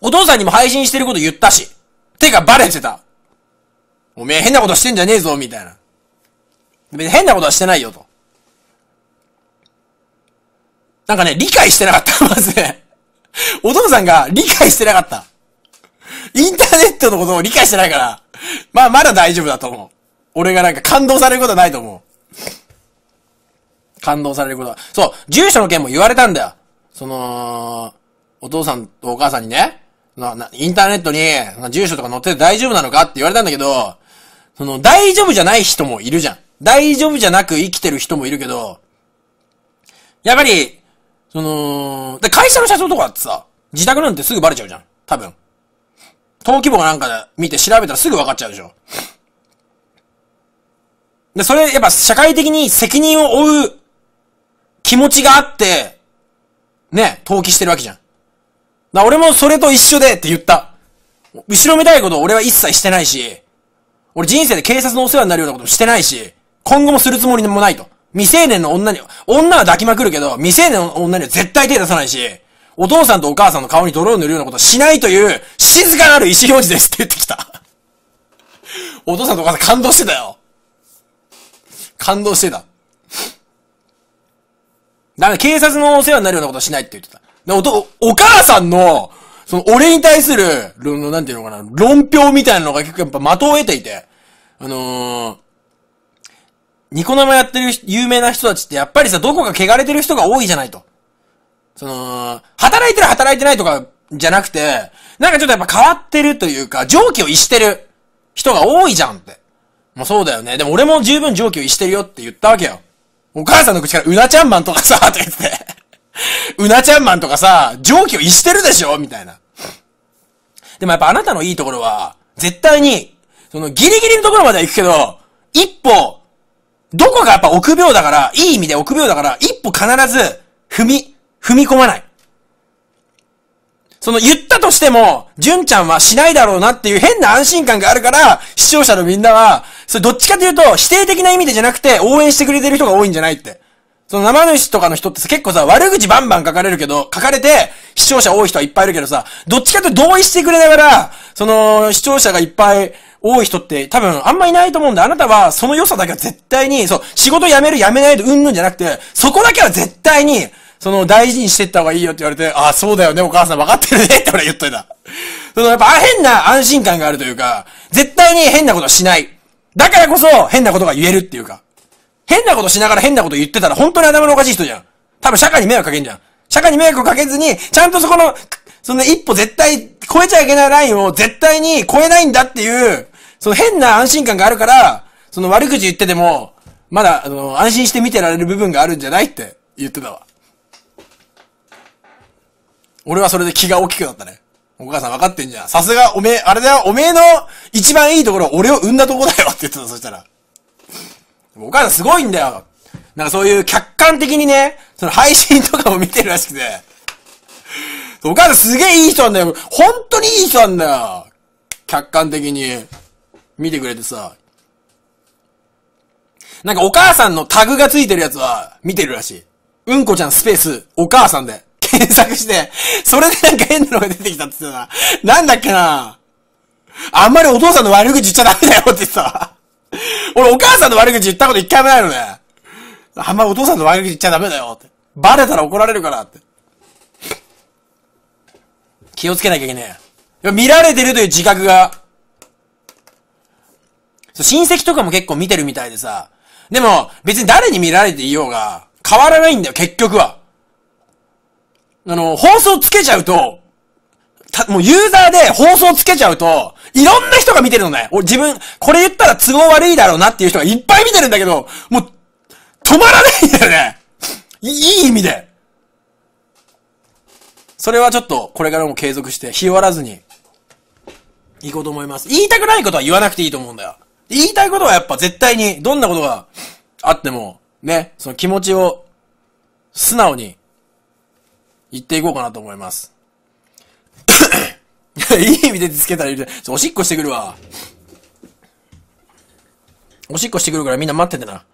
お父さんにも配信してること言ったし。てか、バレてた。おめえ変なことしてんじゃねえぞ、みたいな。別に変なことはしてないよ、と。なんかね、理解してなかった、まずね。お父さんが理解してなかった。インターネットのことを理解してないから、まあ、まだ大丈夫だと思う。俺がなんか感動されることはないと思う。感動されることは。そう、住所の件も言われたんだよ。その、お父さんとお母さんにね、な、な、インターネットに、住所とか載ってて大丈夫なのかって言われたんだけど、その、大丈夫じゃない人もいるじゃん。大丈夫じゃなく生きてる人もいるけど、やっぱり、その、で、会社の社長とかってさ、自宅なんてすぐバレちゃうじゃん。多分。登記簿なんか見て調べたらすぐ分かっちゃうでしょ。で、それ、やっぱ社会的に責任を負う気持ちがあって、ね、登記してるわけじゃん。だ俺もそれと一緒でって言った。後ろめたいこと俺は一切してないし、俺人生で警察のお世話になるようなこともしてないし、今後もするつもりでもないと。未成年の女に、女は抱きまくるけど、未成年の女には絶対手出さないし、お父さんとお母さんの顔に泥を塗るようなことしないという、静かなる意思表示ですって言ってきたお父さんとお母さん感動してたよ。感動してた。だから警察のお世話になるようなことしないって言ってた。おお母さんの、その、俺に対する、なんていうのかな、論評みたいなのが結構やっぱ的を得ていて、あのー、ニコ生やってる有名な人たちってやっぱりさ、どこか汚れてる人が多いじゃないと。その、働いてる働いてないとかじゃなくて、なんかちょっとやっぱ変わってるというか、上気を逸してる人が多いじゃんって。もうそうだよね。でも俺も十分上気を逸してるよって言ったわけよ。お母さんの口からうなちゃんマンとかさ、とて言って。うなちゃんマンとかさ、常軌を逸してるでしょみたいな。でもやっぱあなたのいいところは、絶対に、そのギリギリのところまでは行くけど、一歩、どこがやっぱ臆病だから、いい意味で臆病だから、一歩必ず、踏み、踏み込まない。その言ったとしても、純ちゃんはしないだろうなっていう変な安心感があるから、視聴者のみんなは、それどっちかというと、否定的な意味でじゃなくて、応援してくれてる人が多いんじゃないって。その生主とかの人ってさ、結構さ、悪口バンバン書かれるけど、書かれて、視聴者多い人はいっぱいいるけどさ、どっちかって同意してくれながら、その、視聴者がいっぱい多い人って多分あんまいないと思うんだ。あなたはその良さだけは絶対に、そう、仕事辞める辞めないとうんぬんじゃなくて、そこだけは絶対に、その大事にしてった方がいいよって言われて、ああ、そうだよね、お母さん分かってるねって俺言っといた。そのやっぱ変な安心感があるというか、絶対に変なことはしない。だからこそ変なことが言えるっていうか。変なことしながら変なこと言ってたら本当に頭のおかしい人じゃん。多分社会に迷惑かけんじゃん。社会に迷惑かけずに、ちゃんとそこの、その一歩絶対、超えちゃいけないラインを絶対に超えないんだっていう、その変な安心感があるから、その悪口言ってても、まだ、あの、安心して見てられる部分があるんじゃないって言ってたわ。俺はそれで気が大きくなったね。お母さん分かってんじゃん。さすが、おめえ、あれだよ、おめえの一番いいところは俺を産んだとこだよって言ってた、そしたら。お母さんすごいんだよ。なんかそういう客観的にね、その配信とかも見てるらしくて。お母さんすげえいい人なんだよ。本当にいい人なんだよ。客観的に。見てくれてさ。なんかお母さんのタグがついてるやつは、見てるらしい。うんこちゃんスペース、お母さんで。検索して、それでなんか変なのが出てきたって言ってたな。なんだっけなあんまりお父さんの悪口言っちゃダメだよって言ってた。俺お母さんの悪口言ったこと一回もないのね。あんまお父さんの悪口言っちゃダメだよって。バレたら怒られるからって。気をつけなきゃいけねえ。見られてるという自覚が。親戚とかも結構見てるみたいでさ。でも、別に誰に見られていようが、変わらないんだよ、結局は。あの、放送つけちゃうと、た、もうユーザーで放送つけちゃうと、いろんな人が見てるのね。俺自分、これ言ったら都合悪いだろうなっていう人がいっぱい見てるんだけど、もう、止まらないんだよね。いい意味で。それはちょっと、これからも継続して、日和らずに、行こうと思います。言いたくないことは言わなくていいと思うんだよ。言いたいことはやっぱ絶対に、どんなことがあっても、ね、その気持ちを、素直に、言っていこうかなと思います。いい意味でつけたらいいおしっこしてくるわ。おしっこしてくるからみんな待っててな。